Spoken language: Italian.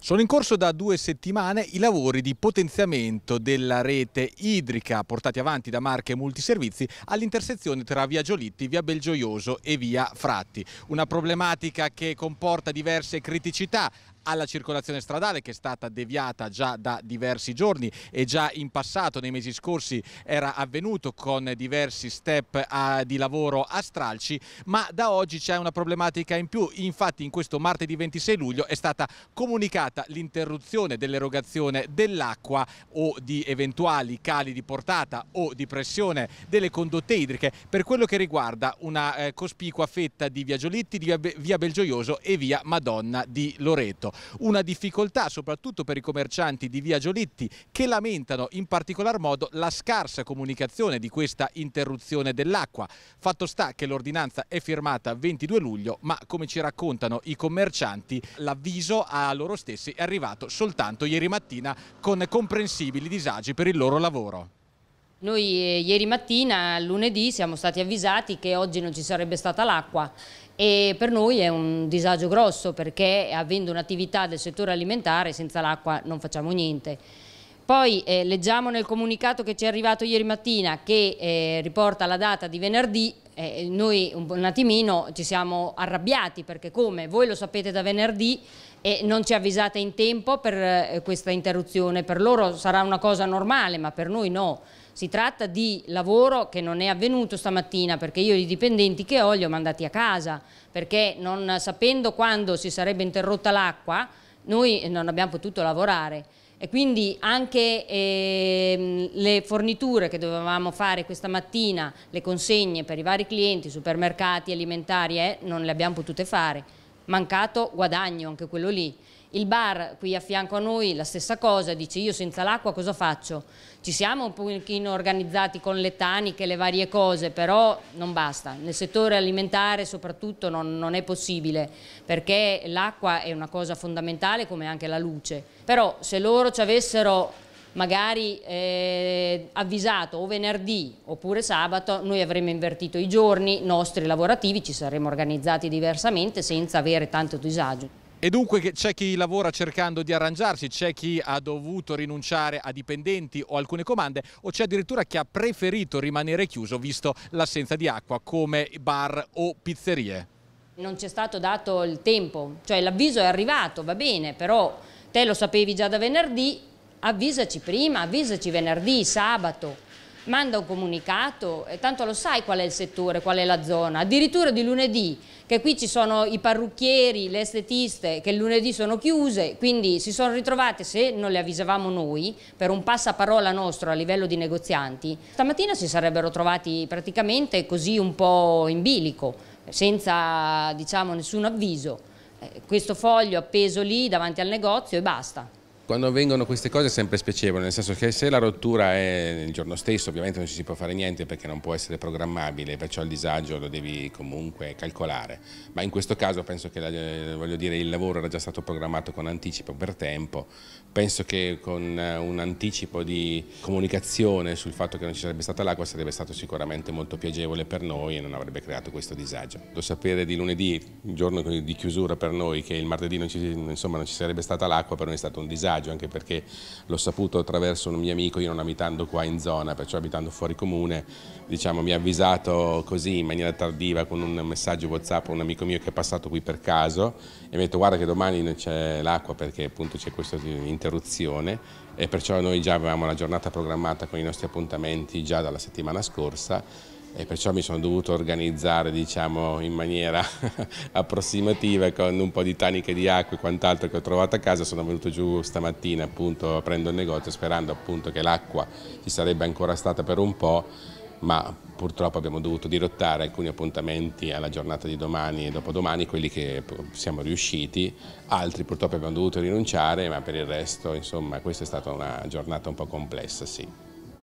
Sono in corso da due settimane i lavori di potenziamento della rete idrica portati avanti da Marche Multiservizi all'intersezione tra via Giolitti, via Belgioioso e via Fratti. Una problematica che comporta diverse criticità alla circolazione stradale che è stata deviata già da diversi giorni e già in passato nei mesi scorsi era avvenuto con diversi step a, di lavoro a stralci ma da oggi c'è una problematica in più infatti in questo martedì 26 luglio è stata comunicata l'interruzione dell'erogazione dell'acqua o di eventuali cali di portata o di pressione delle condotte idriche per quello che riguarda una eh, cospicua fetta di Via Giolitti, di Via Belgioioso e Via Madonna di Loreto una difficoltà soprattutto per i commercianti di via Giolitti che lamentano in particolar modo la scarsa comunicazione di questa interruzione dell'acqua. Fatto sta che l'ordinanza è firmata 22 luglio ma come ci raccontano i commercianti l'avviso a loro stessi è arrivato soltanto ieri mattina con comprensibili disagi per il loro lavoro. Noi eh, ieri mattina, lunedì, siamo stati avvisati che oggi non ci sarebbe stata l'acqua e per noi è un disagio grosso perché avendo un'attività del settore alimentare senza l'acqua non facciamo niente. Poi eh, leggiamo nel comunicato che ci è arrivato ieri mattina che eh, riporta la data di venerdì eh, noi un, un attimino ci siamo arrabbiati perché come? Voi lo sapete da venerdì e non ci avvisate in tempo per eh, questa interruzione, per loro sarà una cosa normale ma per noi no. Si tratta di lavoro che non è avvenuto stamattina perché io i dipendenti che ho li ho mandati a casa perché non sapendo quando si sarebbe interrotta l'acqua noi non abbiamo potuto lavorare e quindi anche ehm, le forniture che dovevamo fare questa mattina, le consegne per i vari clienti, supermercati, alimentari, eh, non le abbiamo potute fare, mancato guadagno anche quello lì. Il bar qui a fianco a noi, la stessa cosa, dice io senza l'acqua cosa faccio? Ci siamo un pochino organizzati con le taniche, le varie cose, però non basta. Nel settore alimentare soprattutto non, non è possibile, perché l'acqua è una cosa fondamentale come anche la luce. Però se loro ci avessero magari eh, avvisato o venerdì oppure sabato, noi avremmo invertito i giorni nostri lavorativi, ci saremmo organizzati diversamente senza avere tanto disagio. E dunque c'è chi lavora cercando di arrangiarsi, c'è chi ha dovuto rinunciare a dipendenti o alcune comande o c'è addirittura chi ha preferito rimanere chiuso visto l'assenza di acqua come bar o pizzerie. Non c'è stato dato il tempo, cioè l'avviso è arrivato, va bene, però te lo sapevi già da venerdì, avvisaci prima, avvisaci venerdì, sabato manda un comunicato, e tanto lo sai qual è il settore, qual è la zona, addirittura di lunedì, che qui ci sono i parrucchieri, le estetiste che lunedì sono chiuse, quindi si sono ritrovate, se non le avvisavamo noi, per un passaparola nostro a livello di negozianti, stamattina si sarebbero trovati praticamente così un po' in bilico, senza diciamo, nessun avviso. Eh, questo foglio appeso lì davanti al negozio e basta. Quando avvengono queste cose è sempre spiacevole, nel senso che se la rottura è il giorno stesso, ovviamente non ci si può fare niente perché non può essere programmabile, perciò il disagio lo devi comunque calcolare. Ma in questo caso penso che la, dire, il lavoro era già stato programmato con anticipo per tempo, penso che con eh, un anticipo di comunicazione sul fatto che non ci sarebbe stata l'acqua sarebbe stato sicuramente molto piacevole per noi e non avrebbe creato questo disagio. Lo sapere di lunedì, giorno di chiusura per noi, che il martedì non ci, insomma, non ci sarebbe stata l'acqua per noi è stato un disagio disagio, anche perché l'ho saputo attraverso un mio amico, io non abitando qua in zona, perciò abitando fuori comune, diciamo, mi ha avvisato così in maniera tardiva con un messaggio Whatsapp a un amico mio che è passato qui per caso e mi ha detto guarda che domani non c'è l'acqua perché appunto c'è questa interruzione e perciò noi già avevamo la giornata programmata con i nostri appuntamenti già dalla settimana scorsa e perciò mi sono dovuto organizzare diciamo, in maniera approssimativa con un po' di taniche di acqua e quant'altro che ho trovato a casa, sono venuto giù stamattina appunto aprendo il negozio sperando appunto che l'acqua ci sarebbe ancora stata per un po' ma purtroppo abbiamo dovuto dirottare alcuni appuntamenti alla giornata di domani e dopodomani, quelli che siamo riusciti, altri purtroppo abbiamo dovuto rinunciare, ma per il resto insomma questa è stata una giornata un po' complessa, sì.